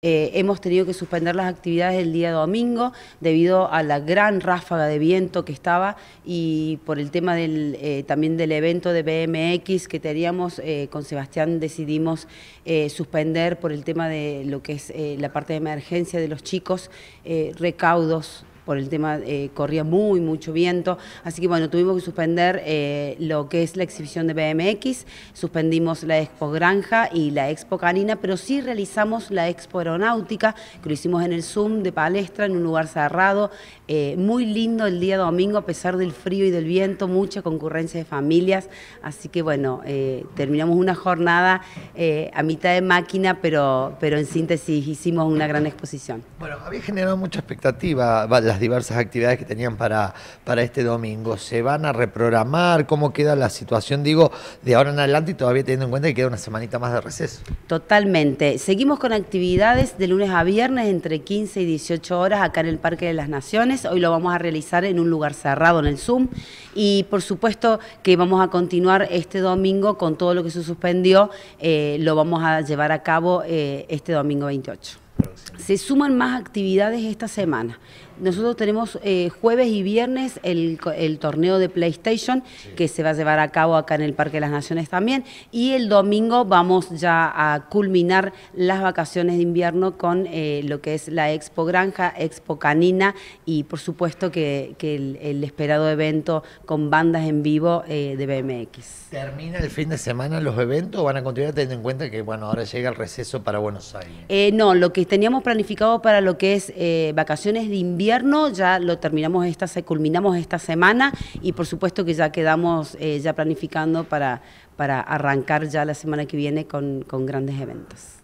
Eh, hemos tenido que suspender las actividades el día domingo debido a la gran ráfaga de viento que estaba y por el tema del, eh, también del evento de BMX que teníamos eh, con Sebastián decidimos suspender por el tema de lo que es la parte de emergencia de los chicos, recaudos por el tema, eh, corría muy, mucho viento, así que bueno, tuvimos que suspender eh, lo que es la exhibición de BMX, suspendimos la Expo Granja y la Expo Canina, pero sí realizamos la Expo Aeronáutica, que lo hicimos en el Zoom de Palestra, en un lugar cerrado, eh, muy lindo el día domingo, a pesar del frío y del viento, mucha concurrencia de familias, así que bueno, terminamos una jornada a mitad de máquina, pero, pero en síntesis hicimos una gran exposición. Bueno, había generado mucha expectativa, las diversas actividades que tenían para, para este domingo. ¿Se van a reprogramar? ¿Cómo queda la situación, digo, de ahora en adelante y todavía teniendo en cuenta que queda una semanita más de receso? Totalmente. Seguimos con actividades de lunes a viernes entre 15 y 18 horas acá en el Parque de las Naciones. Hoy lo vamos a realizar en un lugar cerrado, en el Zoom. Y por supuesto que vamos a continuar este domingo con todo lo que se suspendió. Eh, lo vamos a llevar a cabo eh, este domingo 28. Se suman más actividades esta semana. Nosotros tenemos eh, jueves y viernes el, torneo de PlayStation que se va a llevar a cabo acá en el Parque de las Naciones también. Y el domingo vamos ya a culminar las vacaciones de invierno con eh, lo que es la Expo Granja, Expo Canina y por supuesto que, el, esperado evento con bandas en vivo eh, de BMX. ¿Termina el fin de semana los eventos o van a continuar teniendo en cuenta que bueno ahora llega el receso para Buenos Aires? no, lo que tenía Hemos planificado para lo que es eh, vacaciones de invierno, ya lo terminamos esta, culminamos esta semana y por supuesto que ya quedamos eh, ya planificando para, arrancar ya la semana que viene con grandes eventos.